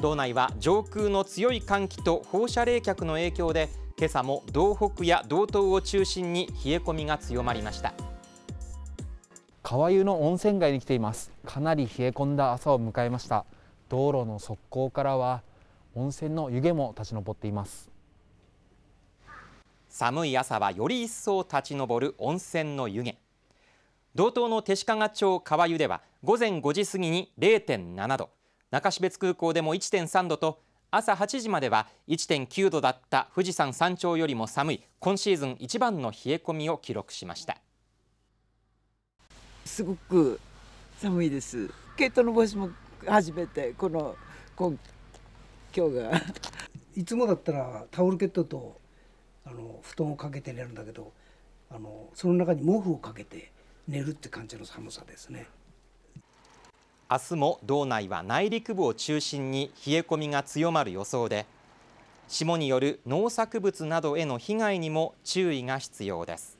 道内は上空の強い寒気と放射冷却の影響で今朝も道北や道東を中心に冷え込みが強まりました川湯の温泉街に来ていますかなり冷え込んだ朝を迎えました道路の側溝からは温泉の湯気も立ち上っています寒い朝はより一層立ち上る温泉の湯気道東の弟子屈町川湯では午前5時過ぎに0.7度中標津空港でも1.3度と朝8時までは1.9度だった富士山山頂よりも寒い今シーズン一番の冷え込みを記録しましたすごく寒いです毛糸の帽子も初めてこの今今日が いつもだったらタオルケットとあの布団をかけて寝るんだけどあのその中に毛布をかけて寝るって感じの寒さですね明日も道内は内陸部を中心に冷え込みが強まる予想で霜による農作物などへの被害にも注意が必要です。